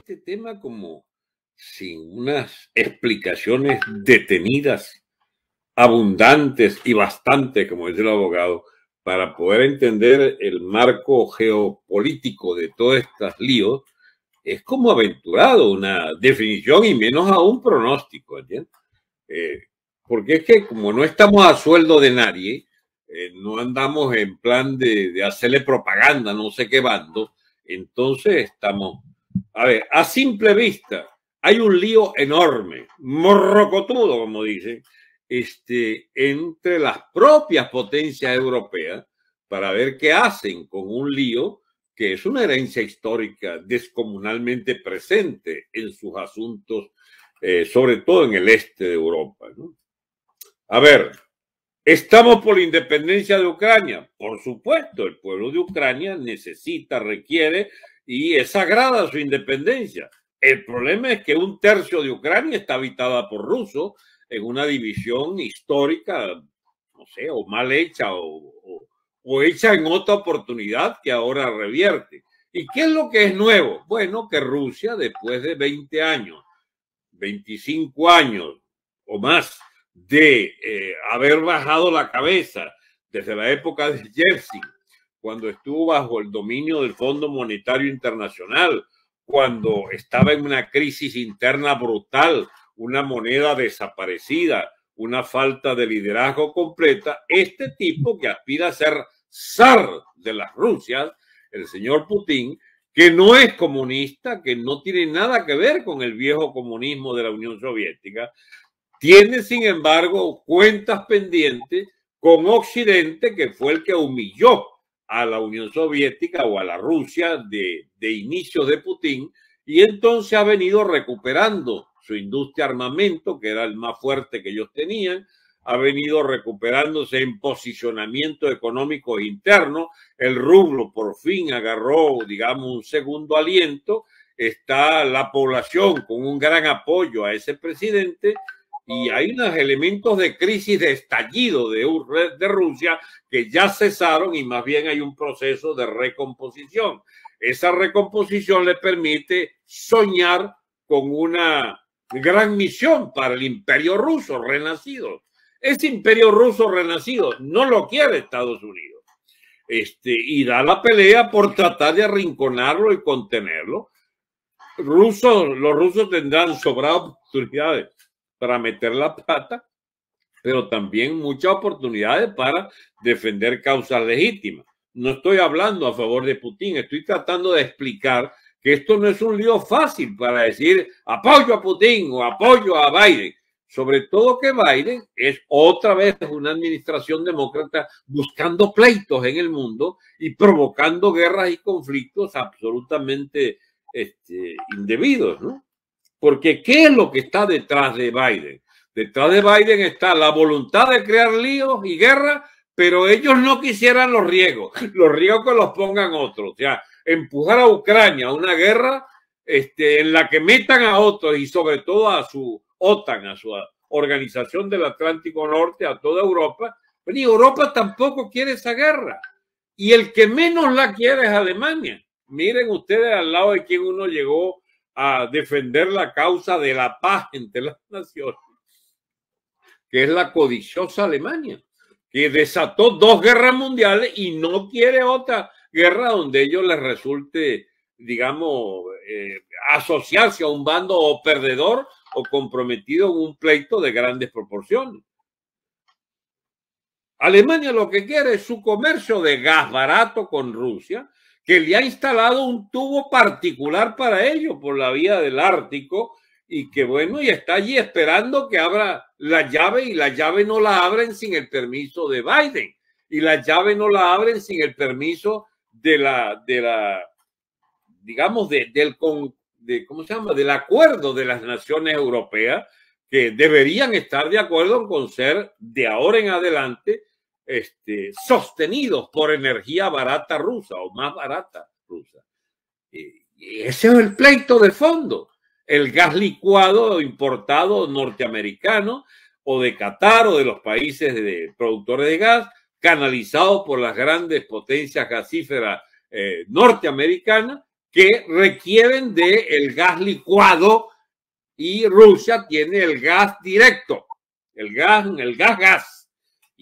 este tema como sin unas explicaciones detenidas, abundantes y bastante, como dice el abogado, para poder entender el marco geopolítico de todas estas líos, es como aventurado una definición y menos aún pronóstico, eh, porque es que como no estamos a sueldo de nadie, eh, no andamos en plan de, de hacerle propaganda, no sé qué bando, entonces estamos a ver, a simple vista, hay un lío enorme, morrocotudo, como dicen, este, entre las propias potencias europeas para ver qué hacen con un lío que es una herencia histórica descomunalmente presente en sus asuntos, eh, sobre todo en el este de Europa. A ver, ¿estamos por la independencia de Ucrania? Por supuesto, el pueblo de Ucrania necesita, requiere y es sagrada su independencia. El problema es que un tercio de Ucrania está habitada por rusos en una división histórica, no sé, o mal hecha o, hecha en otra oportunidad que ahora revierte. ¿Y qué es lo que es nuevo? Bueno, que Rusia después de 20 años, 25 años o más de eh, haber bajado la cabeza desde la época de Yeltsin, cuando estuvo bajo el dominio del Fondo Monetario Internacional, cuando estaba en una crisis interna brutal, una moneda desaparecida, una falta de liderazgo completa, este tipo que aspira a ser zar de las Rusias, el señor Putin, que no es comunista, que no tiene nada que ver con el viejo comunismo de la Unión Soviética, tiene sin embargo cuentas pendientes con Occidente, que fue el que humilló a la Unión Soviética o a la Rusia de, de inicios de Putin y entonces ha venido recuperando su industria armamento, que era el más fuerte que ellos tenían, ha venido recuperándose en posicionamiento económico interno, el rublo por fin agarró, digamos, un segundo aliento, está la población con un gran apoyo a ese presidente y hay unos elementos de crisis, de estallido de, de Rusia que ya cesaron y más bien hay un proceso de recomposición. Esa recomposición le permite soñar con una gran misión para el imperio ruso renacido. Ese imperio ruso renacido no lo quiere Estados Unidos. Este, y da la pelea por tratar de arrinconarlo y contenerlo. los rusos tendrán sobradas oportunidades para meter la pata, pero también muchas oportunidades para defender causas legítimas. No estoy hablando a favor de Putin, estoy tratando de explicar que esto no es un lío fácil para decir apoyo a Putin o apoyo a Biden. Sobre todo que Biden es otra vez una administración demócrata buscando pleitos en el mundo y provocando guerras y conflictos absolutamente este, indebidos, ¿no? Porque ¿qué es lo que está detrás de Biden? Detrás de Biden está la voluntad de crear líos y guerra, pero ellos no quisieran los riesgos, los riesgos que los pongan otros. O sea, empujar a Ucrania a una guerra este, en la que metan a otros y sobre todo a su OTAN, a su Organización del Atlántico Norte, a toda Europa. Pero Europa tampoco quiere esa guerra. Y el que menos la quiere es Alemania. Miren ustedes al lado de quien uno llegó a defender la causa de la paz entre las naciones, que es la codiciosa Alemania, que desató dos guerras mundiales y no quiere otra guerra donde ellos les resulte, digamos, eh, asociarse a un bando o perdedor o comprometido en un pleito de grandes proporciones. Alemania lo que quiere es su comercio de gas barato con Rusia, que le ha instalado un tubo particular para ello por la vía del Ártico y que bueno, y está allí esperando que abra la llave y la llave no la abren sin el permiso de Biden y la llave no la abren sin el permiso de la, de la digamos, de, del, ¿cómo se llama? del acuerdo de las naciones europeas que deberían estar de acuerdo con ser de ahora en adelante este, sostenidos por energía barata rusa o más barata rusa. Eh, y ese es el pleito de fondo. El gas licuado importado norteamericano o de Qatar o de los países de productores de gas, canalizado por las grandes potencias gasíferas eh, norteamericanas que requieren del el gas licuado y Rusia tiene el gas directo, el gas, el gas gas.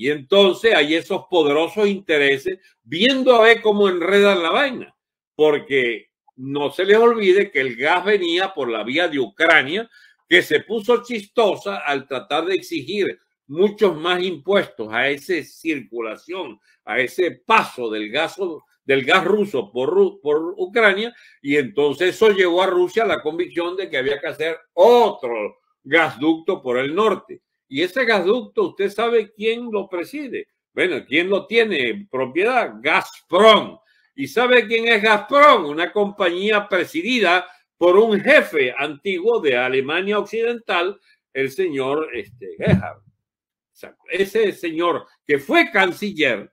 Y entonces hay esos poderosos intereses viendo a ver cómo enredan la vaina, porque no se les olvide que el gas venía por la vía de Ucrania, que se puso chistosa al tratar de exigir muchos más impuestos a esa circulación, a ese paso del gas, del gas ruso por, por Ucrania, y entonces eso llevó a Rusia a la convicción de que había que hacer otro gasducto por el norte. Y ese gasducto, usted sabe quién lo preside. Bueno, ¿quién lo tiene en propiedad? Gazprom. ¿Y sabe quién es Gazprom? Una compañía presidida por un jefe antiguo de Alemania Occidental, el señor este, Gerhard. Ese señor que fue canciller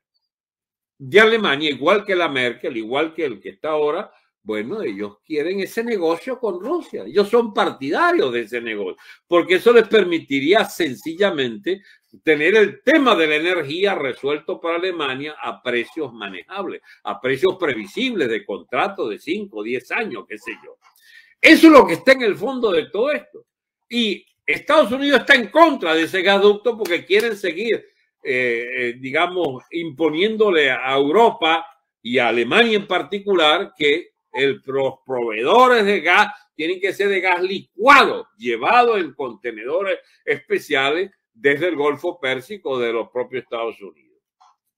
de Alemania, igual que la Merkel, igual que el que está ahora, bueno, ellos quieren ese negocio con Rusia. Ellos son partidarios de ese negocio, porque eso les permitiría sencillamente tener el tema de la energía resuelto para Alemania a precios manejables, a precios previsibles de contrato de 5, 10 años, qué sé yo. Eso es lo que está en el fondo de todo esto. Y Estados Unidos está en contra de ese gasoducto porque quieren seguir, eh, eh, digamos, imponiéndole a Europa y a Alemania en particular que el, los proveedores de gas tienen que ser de gas licuado, llevado en contenedores especiales desde el Golfo Pérsico de los propios Estados Unidos.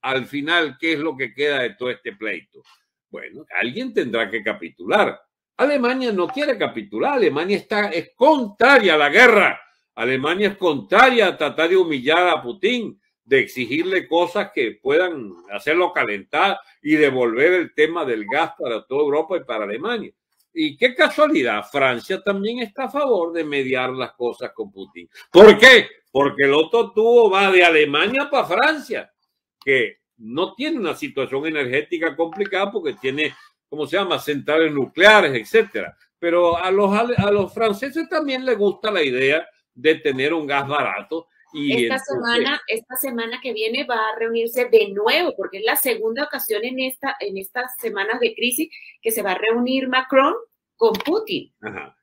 Al final, ¿qué es lo que queda de todo este pleito? Bueno, alguien tendrá que capitular. Alemania no quiere capitular, Alemania está, es contraria a la guerra, Alemania es contraria a tratar de humillar a Putin, de exigirle cosas que puedan hacerlo calentar y devolver el tema del gas para toda Europa y para Alemania. Y qué casualidad, Francia también está a favor de mediar las cosas con Putin. ¿Por qué? Porque el otro tubo va de Alemania para Francia, que no tiene una situación energética complicada porque tiene, ¿cómo se llama?, centrales nucleares, etcétera. Pero a los, a los franceses también les gusta la idea de tener un gas barato y esta, semana, esta semana que viene va a reunirse de nuevo, porque es la segunda ocasión en, esta, en estas semanas de crisis que se va a reunir Macron con Putin.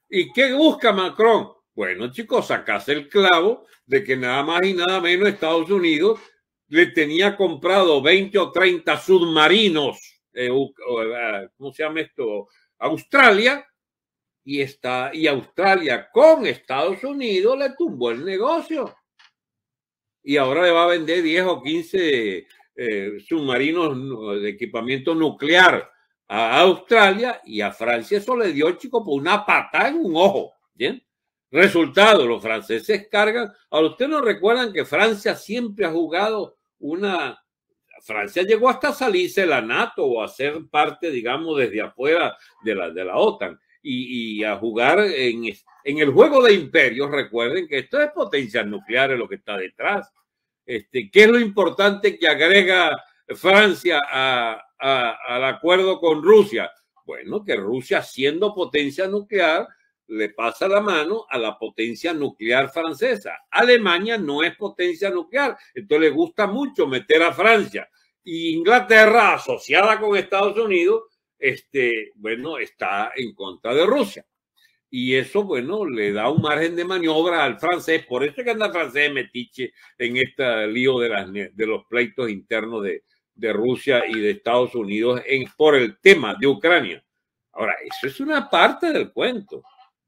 ¿Y qué busca Macron? Bueno, chicos, sacas el clavo de que nada más y nada menos Estados Unidos le tenía comprado 20 o 30 submarinos, eh, eh, ¿cómo se llama esto? Australia, y, está, y Australia con Estados Unidos le tumbó el negocio y ahora le va a vender 10 o 15 eh, submarinos de equipamiento nuclear a Australia y a Francia. Eso le dio, chico, por una patada en un ojo. ¿Bien? Resultado, los franceses cargan. Ahora, ustedes no recuerdan que Francia siempre ha jugado una... Francia llegó hasta salirse de la NATO o a ser parte, digamos, desde afuera de la, de la OTAN y, a jugar en, en, el juego de imperios. Recuerden que esto es potencias nucleares lo que está detrás. Este, ¿Qué es lo importante que agrega Francia a, al acuerdo con Rusia? Bueno, que Rusia siendo potencia nuclear le pasa la mano a la potencia nuclear francesa. Alemania no es potencia nuclear, entonces le gusta mucho meter a Francia. Y Inglaterra, asociada con Estados Unidos, este, bueno, está en contra de Rusia. Y eso, bueno, le da un margen de maniobra al francés. Por eso es que anda el francés metiche en este lío de, las, de los pleitos internos de, de Rusia y de Estados Unidos en, por el tema de Ucrania. Ahora, eso es una parte del cuento.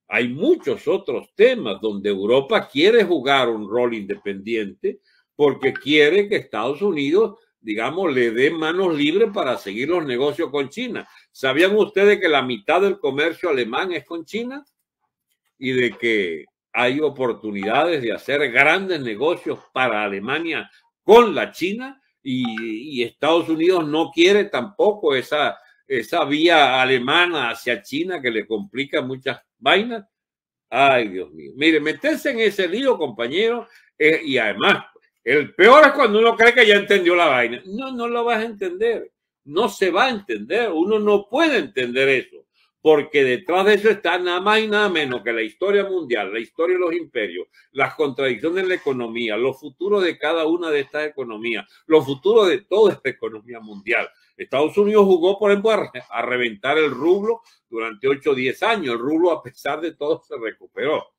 Hay muchos otros temas donde Europa quiere jugar un rol independiente porque quiere que Estados Unidos digamos, le dé manos libres para seguir los negocios con China. ¿Sabían ustedes que la mitad del comercio alemán es con China? Y de que hay oportunidades de hacer grandes negocios para Alemania con la China y, Estados Unidos no quiere tampoco esa, esa vía alemana hacia China que le complica muchas vainas. Ay, Dios mío. Mire, meterse en ese lío, compañero, eh, y además el peor es cuando uno cree que ya entendió la vaina. No, no lo vas a entender. No se va a entender. Uno no puede entender eso. Porque detrás de eso está nada más y nada menos que la historia mundial, la historia de los imperios, las contradicciones de la economía, los futuros de cada una de estas economías, los futuros de toda esta economía mundial. Estados Unidos jugó, por ejemplo, a, reventar el rublo durante 8 o 10 años. El rublo, a pesar de todo, se recuperó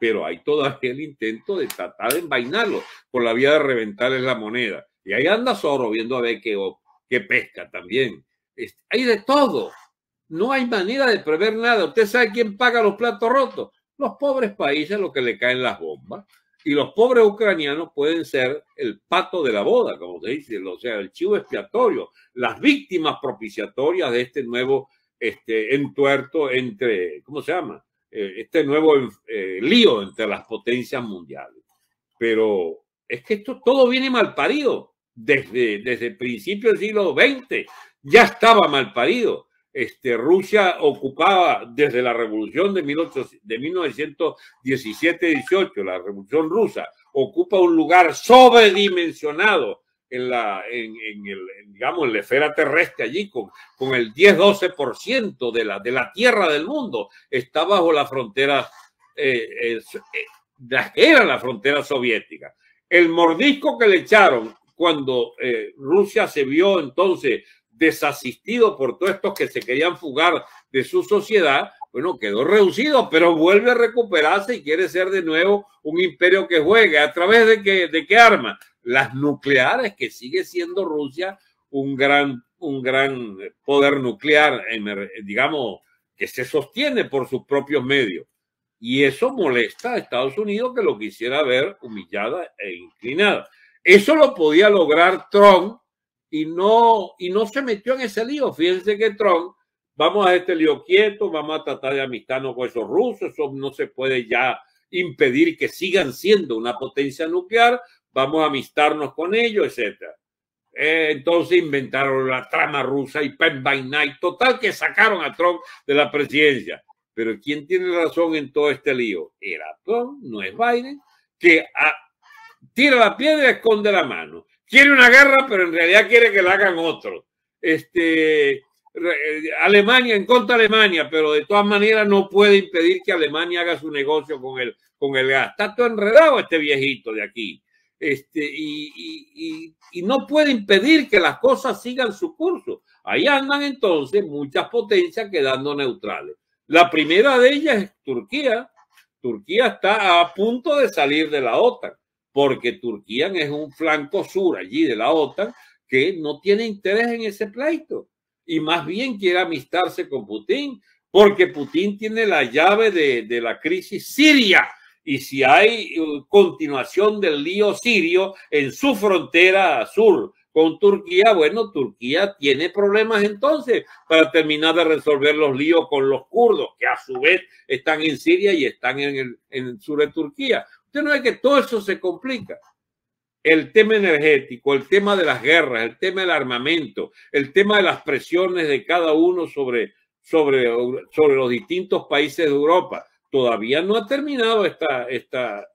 pero hay todavía el intento de tratar de envainarlo por la vía de reventarles la moneda. Y ahí anda Zorro viendo a ver qué, pesca también. hay de todo. No hay manera de prever nada. Usted sabe quién paga los platos rotos. Los pobres países, los que le caen las bombas. Y los pobres ucranianos pueden ser el pato de la boda, como se dice, o sea, el chivo expiatorio, las víctimas propiciatorias de este nuevo este, entuerto entre, ¿cómo se llama? Eh, este nuevo eh, lío entre las potencias mundiales. Pero es que esto todo viene mal parido. Desde, desde el principio del siglo XX ya estaba mal parido. Este, Rusia ocupaba desde la revolución de, de 1917-18, la revolución rusa, ocupa un lugar sobredimensionado en la, en, el, digamos, en la esfera terrestre allí, con, con el 10-12% de la, de la tierra del mundo, está bajo la frontera, eh, eh era la frontera soviética. El mordisco que le echaron cuando eh, Rusia se vio entonces desasistido por todos estos que se querían fugar de su sociedad, bueno, quedó reducido, pero vuelve a recuperarse y quiere ser de nuevo un imperio que juegue. ¿A través de qué, de qué arma? las nucleares, que sigue siendo Rusia un gran, un gran poder nuclear, digamos, que se sostiene por sus propios medios. Y eso molesta a Estados Unidos que lo quisiera ver humillada e inclinada. Eso lo podía lograr Trump y no, y no se metió en ese lío. Fíjense que Trump, vamos a este lío quieto, vamos a tratar de amistarnos con esos rusos, eso no se puede ya impedir que sigan siendo una potencia nuclear, vamos a amistarnos con ellos, etc. Eh, entonces inventaron la trama rusa y Pen by total que sacaron a Trump de la presidencia. Pero ¿quién tiene razón en todo este lío? Era Trump, no es Biden, que ah, tira la piedra y esconde la mano. Quiere una guerra, pero en realidad quiere que la hagan otro. Este, eh, Alemania, en contra de Alemania, pero de todas maneras no puede impedir que Alemania haga su negocio con el, con el gas. Está todo enredado este viejito de aquí. Este, y, no puede impedir que las cosas sigan su curso. Ahí andan entonces muchas potencias quedando neutrales. La primera de ellas es Turquía. Turquía está a punto de salir de la OTAN, porque Turquía es un flanco sur allí de la OTAN que no tiene interés en ese pleito y más bien quiere amistarse con Putin, porque Putin tiene la llave de la crisis siria y si hay eh, continuación del lío sirio en su frontera sur con Turquía, bueno, Turquía tiene problemas entonces para terminar de resolver los líos con los kurdos, que a su vez están en Siria y están en el, en sur de Turquía. Usted no ve que todo eso se complica. El tema energético, el tema de las guerras, el tema del armamento, el tema de las presiones de cada uno sobre, sobre, sobre los distintos países de Europa, todavía no ha terminado esta,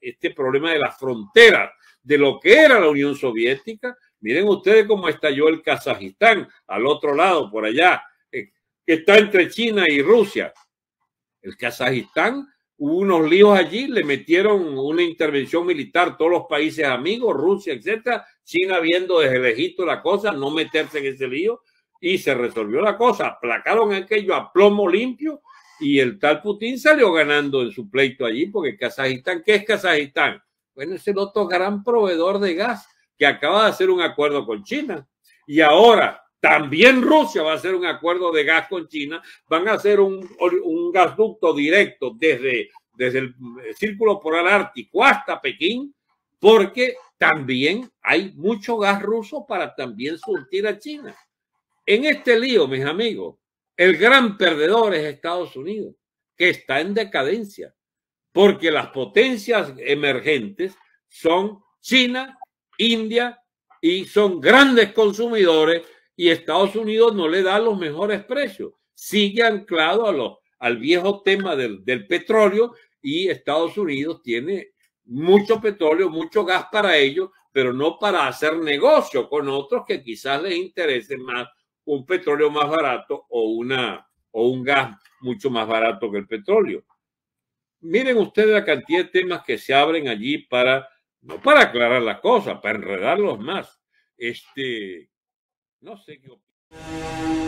este problema de las fronteras, de lo que era la Unión Soviética. Miren ustedes cómo estalló el Kazajistán al otro lado, por allá, eh, que está entre China y Rusia. El Kazajistán, hubo unos líos allí, le metieron una intervención militar todos los países amigos, Rusia, etcétera. China viendo desde lejito la cosa, no meterse en ese lío y se resolvió la cosa. Aplacaron aquello a plomo limpio y el tal Putin salió ganando en su pleito allí, porque Kazajistán, ¿qué es Kazajistán? Bueno, es el otro gran proveedor de gas que acaba de hacer un acuerdo con China. Y ahora también Rusia va a hacer un acuerdo de gas con China. Van a hacer un, un gasducto directo desde, desde el Círculo Polar Ártico hasta Pekín, porque también hay mucho gas ruso para también surtir a China. En este lío, mis amigos, el gran perdedor es Estados Unidos, que está en decadencia, porque las potencias emergentes son China, India y son grandes consumidores y Estados Unidos no le da los mejores precios. Sigue anclado a al viejo tema del, petróleo y Estados Unidos tiene mucho petróleo, mucho gas para ellos, pero no para hacer negocio con otros que quizás les interese más un petróleo más barato o, una, o un gas mucho más barato que el petróleo. Miren ustedes la cantidad de temas que se abren allí para, no para aclarar las cosas, para enredarlos más. Este, no sé qué